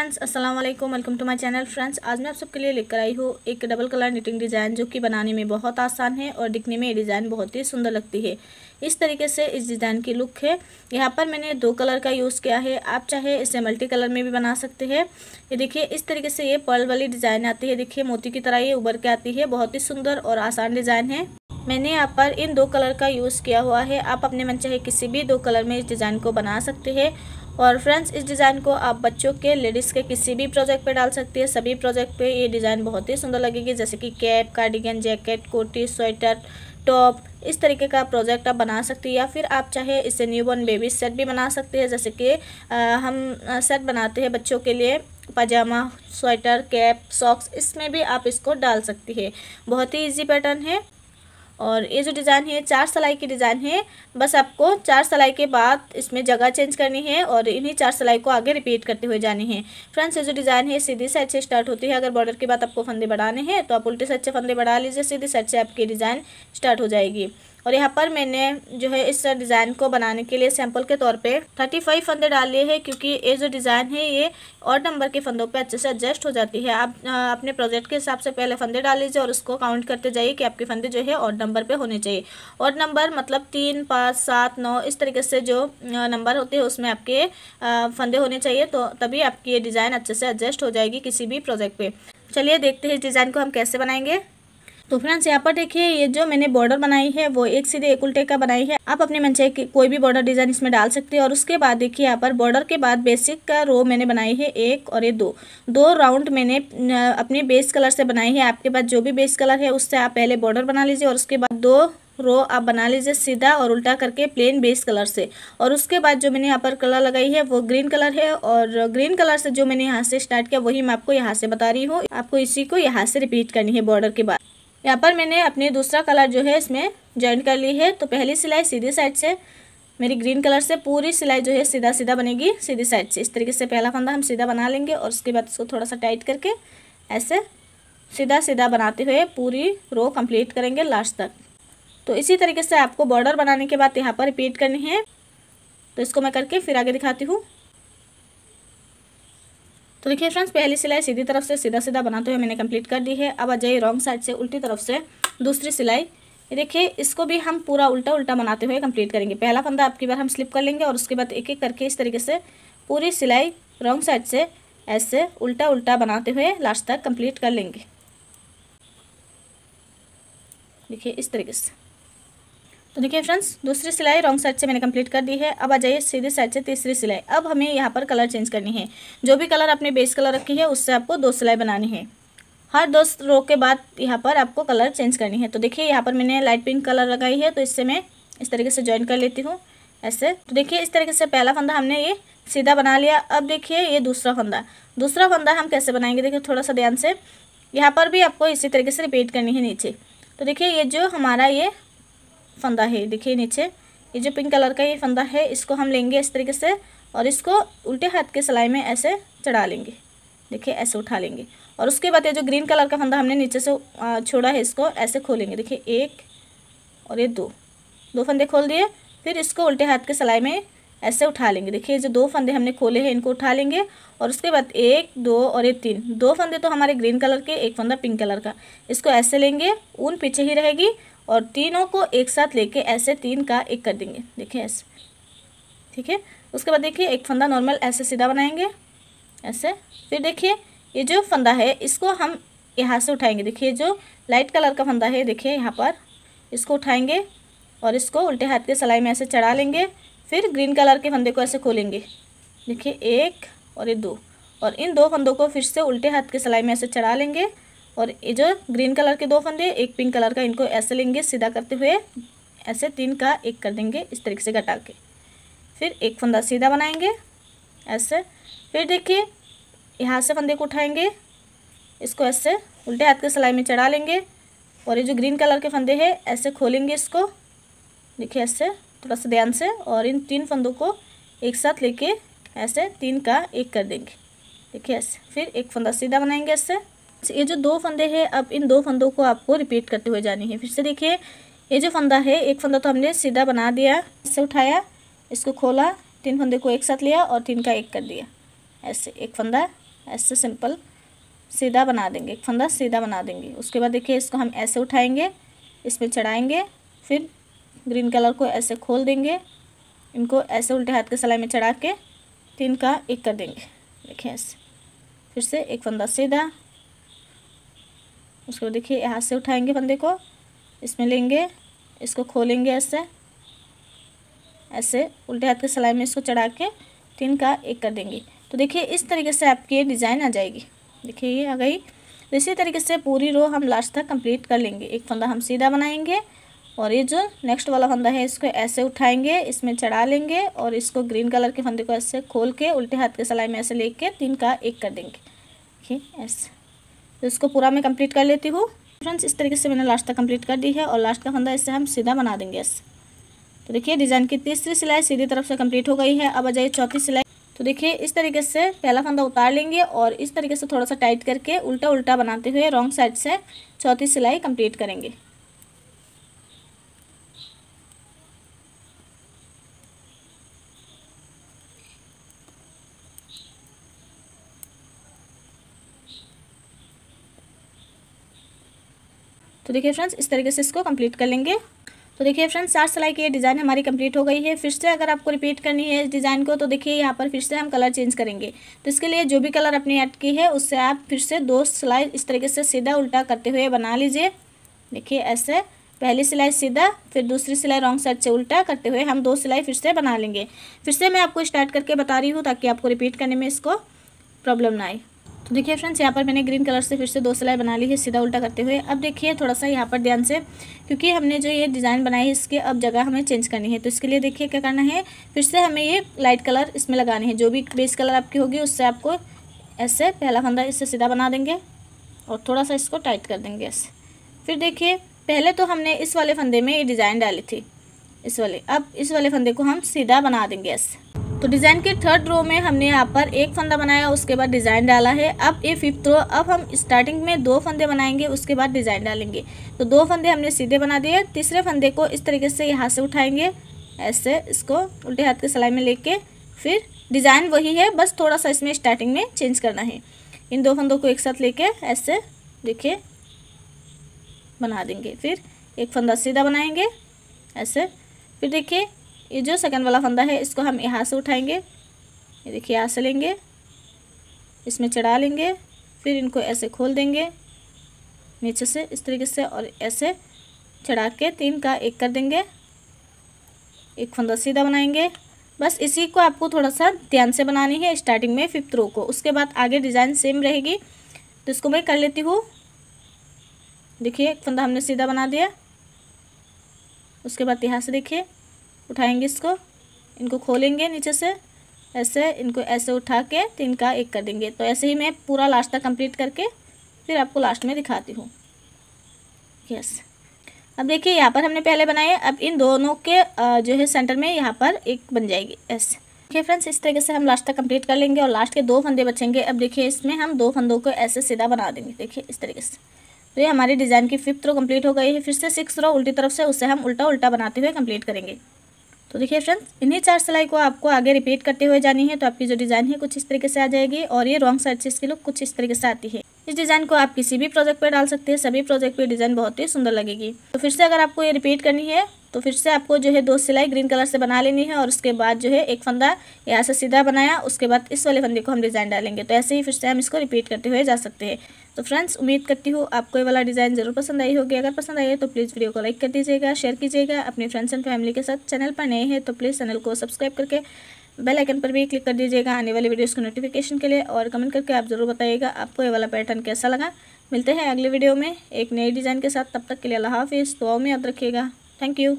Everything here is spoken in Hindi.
फ्रेंड्स अस्सलाम वालेकुम welcome to my channel friends आज मैं आप सबके लिए लेकर आई हूँ एक डबल कलर निटिंग डिज़ाइन जो कि बनाने में बहुत आसान है और दिखने में ये डिज़ाइन बहुत ही सुंदर लगती है इस तरीके से इस डिज़ाइन की लुक है यहाँ पर मैंने दो कलर का यूज़ किया है आप चाहे इसे मल्टी कलर में भी बना सकते हैं ये देखिए इस तरीके से ये पर्ल वाली डिज़ाइन आती है देखिए मोती की तरह ये उभर के आती है बहुत ही सुंदर और आसान डिज़ाइन है मैंने यहाँ पर इन दो कलर का यूज़ किया हुआ है आप अपने मन चाहे किसी भी दो कलर में इस डिज़ाइन को बना सकते हैं और फ्रेंड्स इस डिज़ाइन को आप बच्चों के लेडीज़ के किसी भी प्रोजेक्ट पे डाल सकती है सभी प्रोजेक्ट पे ये डिज़ाइन बहुत ही सुंदर लगेगी जैसे कि कैप कार्डिगन जैकेट कोटी स्वेटर टॉप इस तरीके का प्रोजेक्ट आप बना सकती है या फिर आप चाहे इसे न्यू बॉर्न बेबी सेट भी बना सकते हैं जैसे कि हम सेट बनाते हैं बच्चों के लिए पजामा स्वेटर कैप सॉक्स इसमें भी आप इसको डाल सकती है बहुत ही इजी पैटर्न है और ये जो डिज़ाइन है चार सलाई की डिज़ाइन है बस आपको चार सलाई के बाद इसमें जगह चेंज करनी है और इन्हीं चार सलाई को आगे रिपीट करते हुए जानी है फ्रेंड्स ये जो डिज़ाइन है सीधी साइड से स्टार्ट होती है अगर बॉर्डर के बाद आपको फंदे बढ़ाने हैं तो आप उल्टे साइड से फंदे बढ़ा लीजिए सीधी साइड से आपकी डिज़ाइन स्टार्ट हो जाएगी और यहाँ पर मैंने जो है इस डिज़ाइन को बनाने के लिए सैम्पल के तौर पे थर्टी फाइव फंदे डाल लिए हैं क्योंकि ये जो डिज़ाइन है ये और नंबर के फंदों पे अच्छे से एडजस्ट हो जाती है आप आ, अपने प्रोजेक्ट के हिसाब से पहले फंदे डाल लीजिए और उसको काउंट करते जाइए कि आपके फंदे जो है और नंबर पर होने चाहिए और नंबर मतलब तीन पाँच सात नौ इस तरीके से जो नंबर होते हैं उसमें आपके फंदे होने चाहिए तो तभी आपकी ये डिज़ाइन अच्छे से एडजस्ट हो जाएगी किसी भी प्रोजेक्ट पर चलिए देखते हैं इस डिज़ाइन को हम कैसे बनाएंगे तो फ्रेंड्स यहाँ पर देखिए ये जो मैंने बॉर्डर बनाई है वो एक सीधे एक उल्टे का बनाई है आप अपने मन से कोई भी बॉर्डर डिजाइन इसमें डाल सकते हैं और उसके बाद देखिए यहाँ पर बॉर्डर के बाद बेसिक का रो मैंने बनाई है एक और ये दो दो राउंड मैंने अपने बेस कलर से बनाई है आपके पास जो भी बेस कलर है उससे आप पहले बॉर्डर बना लीजिए और उसके बाद दो रो आप बना लीजिए सीधा और उल्टा करके प्लेन बेस कलर से और उसके बाद जो मैंने यहाँ पर कलर लगाई है वो ग्रीन कलर है और ग्रीन कलर से जो मैंने यहाँ से स्टार्ट किया वही मैं आपको यहाँ से बता रही हूँ आपको इसी को यहाँ से रिपीट करनी है बॉर्डर के बाद यहाँ पर मैंने अपनी दूसरा कलर जो है इसमें ज्वाइन कर ली है तो पहली सिलाई सीधी साइड से मेरी ग्रीन कलर से पूरी सिलाई जो है सीधा सीधा बनेगी सीधी साइड से इस तरीके से पहला फंदा हम सीधा बना लेंगे और उसके बाद इसको थोड़ा सा टाइट करके ऐसे सीधा सीधा बनाते हुए पूरी रो कंप्लीट करेंगे लास्ट तक तो इसी तरीके से आपको बॉर्डर बनाने के बाद यहाँ पर रिपीट करनी है तो इसको मैं करके फिर आगे दिखाती हूँ तो देखिए फ्रेंड्स पहली सिलाई सीधी तरफ से सीधा सीधा बनाते हुए मैंने कंप्लीट कर दी है अब आ जाइए रॉन्ग साइड से उल्टी तरफ से दूसरी सिलाई देखिए इसको भी हम पूरा उल्टा उल्टा बनाते हुए कंप्लीट करेंगे पहला फंदा आपकी बार हम स्लिप कर लेंगे और उसके बाद एक एक करके इस तरीके से पूरी सिलाई रॉन्ग साइड से ऐसे उल्टा उल्टा बनाते हुए लास्ट तक कंप्लीट कर लेंगे देखिए इस तरीके से तो देखिए फ्रेंड्स दूसरी सिलाई रॉन्ग साइड से मैंने कंप्लीट कर दी है अब आ जाइए सीधी साइड से तीसरी सिलाई अब हमें यहाँ पर कलर चेंज करनी है जो भी कलर आपने बेस कलर रखी है उससे आपको दो सिलाई बनानी है हर दो रो के बाद यहाँ पर आपको कलर चेंज करनी है तो देखिए यहाँ पर मैंने लाइट पिंक कलर लगाई है तो इससे मैं इस तरीके से ज्वाइन कर लेती हूँ ऐसे तो देखिए इस तरीके से पहला फंदा हमने ये सीधा बना लिया अब देखिए ये दूसरा फंदा दूसरा फंदा हम कैसे बनाएंगे देखिए थोड़ा सा ध्यान से यहाँ पर भी आपको इसी तरीके से रिपीट करनी है नीचे तो देखिए ये जो हमारा ये फंदा है देखिए नीचे ये जो पिंक कलर का ये फंदा है इसको हम लेंगे इस तरीके से और इसको उल्टे हाथ के सिलाई में ऐसे चढ़ा लेंगे देखिए ऐसे उठा लेंगे और उसके बाद ये जो ग्रीन कलर का फंदा हमने नीचे से छोड़ा है इसको ऐसे खोलेंगे देखिए एक और ये दो दो फंदे खोल दिए फिर इसको उल्टे हाथ के सिलाई में ऐसे उठा लेंगे देखिए जो दो फंदे हमने खोले हैं इनको उठा लेंगे और उसके बाद एक दो और ये तीन दो फंदे तो हमारे ग्रीन कलर के एक फंदा पिंक कलर का इसको ऐसे लेंगे ऊन पीछे ही रहेगी और तीनों को एक साथ लेके ऐसे तीन का एक कर देंगे देखिए ऐसे ठीक है उसके बाद देखिए एक फंदा नॉर्मल ऐसे सीधा बनाएंगे ऐसे फिर देखिए ये जो फंदा है इसको हम यहाँ से उठाएंगे देखिए जो लाइट कलर का फंदा है देखिए यहाँ पर इसको उठाएंगे और इसको उल्टे हाथ के सलाई में ऐसे चढ़ा लेंगे फिर ग्रीन कलर के फंदे को ऐसे खोलेंगे देखिए एक और ये दो और इन दो फंदों को फिर से उल्टे हाथ के सिलाई में ऐसे चढ़ा लेंगे और ये जो ग्रीन कलर के दो फंदे एक पिंक कलर का इनको ऐसे लेंगे सीधा करते हुए ऐसे तीन का एक कर देंगे इस तरीके से घटा के फिर एक फंदा सीधा बनाएंगे ऐसे फिर देखिए यहाँ से फंदे को उठाएंगे इसको ऐसे उल्टे हाथ के सिलाई में चढ़ा लेंगे और ये जो ग्रीन कलर के फंदे हैं ऐसे खोलेंगे इसको देखिए ऐसे थोड़ा सा ध्यान से और इन तीन फंदों को एक साथ लेके ऐसे तीन का एक कर देंगे देखिए ऐसे फिर एक फंदा सीधा बनाएंगे ऐसे ये जो दो फंदे हैं अब इन दो फंदों को आपको रिपीट करते हुए जानी है फिर से देखिए ये जो फंदा है एक फंदा तो हमने सीधा बना दिया इसे उठाया इसको खोला तीन फंदे को एक साथ लिया और तीन का एक कर दिया ऐसे एक फंदा ऐसे सिंपल सीधा बना देंगे एक फंदा सीधा बना देंगे उसके बाद देखिए इसको हम ऐसे उठाएंगे इसमें चढ़ाएंगे फिर ग्रीन कलर को ऐसे खोल देंगे इनको ऐसे उल्टे हाथ के सिलाई में चढ़ा के तीन का एक कर देंगे देखिए ऐसे फिर से एक फंदा सीधा उसको देखिए यहाँ से उठाएंगे फंदे को इसमें लेंगे इसको खोलेंगे ऐसे ऐसे उल्टे हाथ के सिलाई में इसको चढ़ा के तीन का एक कर देंगे तो देखिए इस तरीके से आपकी ये डिज़ाइन आ जाएगी देखिए ये आ गई तो इसी तरीके से पूरी रो हम लास्ट तक कंप्लीट कर लेंगे एक फंदा हम सीधा बनाएंगे और ये जो नेक्स्ट वाला फंदा है इसको ऐसे उठाएंगे इसमें चढ़ा लेंगे और इसको ग्रीन कलर के फंदे को ऐसे खोल के उल्टे हाथ के सलाई में ऐसे कर तीन का एक कर देंगे ठीक ऐसे तो इसको पूरा मैं कंप्लीट कर लेती हूँ फ्रेंड्स इस तरीके से मैंने लास्ट तक कंप्लीट कर दी है और लास्ट का फंदा इससे हम सीधा बना देंगे ऐसे तो देखिए डिज़ाइन की तीसरी सिलाई सीधी तरफ से कंप्लीट हो गई है अब आ जाइए चौथी सिलाई तो देखिए इस तरीके से पहला फंदा उतार लेंगे और इस तरीके से थोड़ा सा टाइट करके उल्टा उल्टा बनाते हुए रॉन्ग साइड से चौथी सिलाई कंप्लीट करेंगे तो देखिए फ्रेंड्स इस तरीके से इसको कंप्लीट कर लेंगे तो देखिए फ्रेंड्स चार सिलाई की ये डिज़ाइन हमारी कंप्लीट हो गई है फिर से अगर आपको रिपीट करनी है इस डिज़ाइन को तो देखिए यहाँ पर फिर से हम कलर चेंज करेंगे तो इसके लिए जो भी कलर आपने ऐड की है उससे आप फिर से दो सिलाई इस तरीके से सीधा उल्टा करते हुए बना लीजिए देखिए ऐसे पहली सिलाई सीधा फिर दूसरी सिलाई रॉन्ग साइड से उल्टा करते हुए हम दो सिलाई फिर से बना लेंगे फिर से मैं आपको स्टार्ट करके बता रही हूँ ताकि आपको रिपीट करने में इसको प्रॉब्लम ना आए देखिए फ्रेंड्स यहाँ पर मैंने ग्रीन कलर से फिर से दो सिलाई बना ली है सीधा उल्टा करते हुए अब देखिए थोड़ा सा यहाँ पर ध्यान से क्योंकि हमने जो ये डिज़ाइन बनाई है इसके अब जगह हमें चेंज करनी है तो इसके लिए देखिए क्या करना है फिर से हमें ये लाइट कलर इसमें लगाने हैं जो भी बेस कलर आपकी होगी उससे आपको ऐसे पहला फंदा इससे सीधा बना देंगे और थोड़ा सा इसको टाइट कर देंगे ऐसे फिर देखिए पहले तो हमने इस वाले फंदे में ये डिज़ाइन डाली थी इस वाले अब इस वाले फंदे को हम सीधा बना देंगे ऐसे तो डिज़ाइन के थर्ड रो में हमने यहाँ पर एक फंदा बनाया उसके बाद डिज़ाइन डाला है अब ये फिफ्थ रो अब हम स्टार्टिंग में दो फंदे बनाएंगे उसके बाद डिज़ाइन डालेंगे तो दो फंदे हमने सीधे बना दिए तीसरे फंदे को इस तरीके से यहाँ से उठाएंगे ऐसे इसको उल्टे हाथ के सिलाई में लेके फिर डिज़ाइन वही है बस थोड़ा सा इसमें स्टार्टिंग में चेंज करना है इन दो फंदों को एक साथ लेके ऐसे देखिए बना देंगे फिर एक फंदा सीधा बनाएंगे ऐसे फिर देखिए ये जो सेकंड वाला फंदा है इसको हम यहाँ से उठाएंगे ये देखिए यहाँ से लेंगे इसमें चढ़ा लेंगे फिर इनको ऐसे खोल देंगे नीचे से इस तरीके से और ऐसे चढ़ा के तीन का एक कर देंगे एक फंदा सीधा बनाएंगे बस इसी को आपको थोड़ा सा ध्यान से बनानी है स्टार्टिंग में फिफ्थ रो को उसके बाद आगे डिज़ाइन सेम रहेगी तो इसको मैं कर लेती हूँ देखिए एक फंदा हमने सीधा बना दिया उसके बाद यहाँ से देखिए उठाएंगे इसको इनको खोलेंगे नीचे से ऐसे इनको ऐसे उठा के तीन का एक कर देंगे तो ऐसे ही मैं पूरा लास्ट तक कंप्लीट करके फिर आपको लास्ट में दिखाती हूँ यस अब देखिए यहाँ पर हमने पहले बनाए अब इन दोनों के जो है सेंटर में यहाँ पर एक बन जाएगी ऐसे देखिए फ्रेंड्स इस तरीके से हम लास्ट तक कंप्लीट कर लेंगे और लास्ट के दो फंदे बचेंगे अब देखिए इसमें हम दो फंदों को ऐसे सीधा बना देंगे देखिए इस तरीके से तो ये हमारी डिज़ाइन की फिफ्थ रो कंप्लीट हो गई है फिर से सिक्स रो उल्टी तरफ से उसे हम उल्टा उल्टा बनाते हुए कंप्लीट करेंगे तो देखिए फ्रेंड्स इन्हीं चार सिलाई को आपको आगे रिपीट करते हुए जानी है तो आपकी जो डिज़ाइन है कुछ इस तरीके से आ जाएगी और ये रॉन्ग साइड से इसकी लुक कुछ इस तरीके से आती है इस डिज़ाइन को आप किसी भी प्रोजेक्ट पर डाल सकते हैं सभी प्रोजेक्ट पर डिज़ाइन बहुत ही सुंदर लगेगी तो फिर से अगर आपको ये रिपीट करनी है तो फिर से आपको जो है दो सिलाई ग्रीन कलर से बना लेनी है और उसके बाद जो है एक फंदा यहाँ से सीधा बनाया उसके बाद इस वाले फंदे को हम डिज़ाइन डालेंगे तो ऐसे ही फिर से हम इसको रिपीट करते हुए जा सकते हैं तो फ्रेंड्स उम्मीद करती हूँ आपको ये वाला डिज़ाइन ज़रूर पसंद आई होगी अगर पसंद आई है तो प्लीज़ वीडियो को लाइक कर दीजिएगा शेयर कीजिएगा अपने फ्रेंड्स एंड फैमिली के साथ चैनल पर नए हैं तो प्लीज़ चैनल को सब्सक्राइब करके बेल आइकन पर भी क्लिक कर दीजिएगा आने वाली वीडियोज़ को नोटिफिकेशन के लिए और कमेंट करके आप ज़रूर बताइएगा आपको ये वाला पैटर्न कैसा लगा मिलते हैं अगले वीडियो में एक नई डिज़ाइन के साथ तब तक के लिए अल्लाह हाफिज़ दुआओं में याद रखिएगा थैंक यू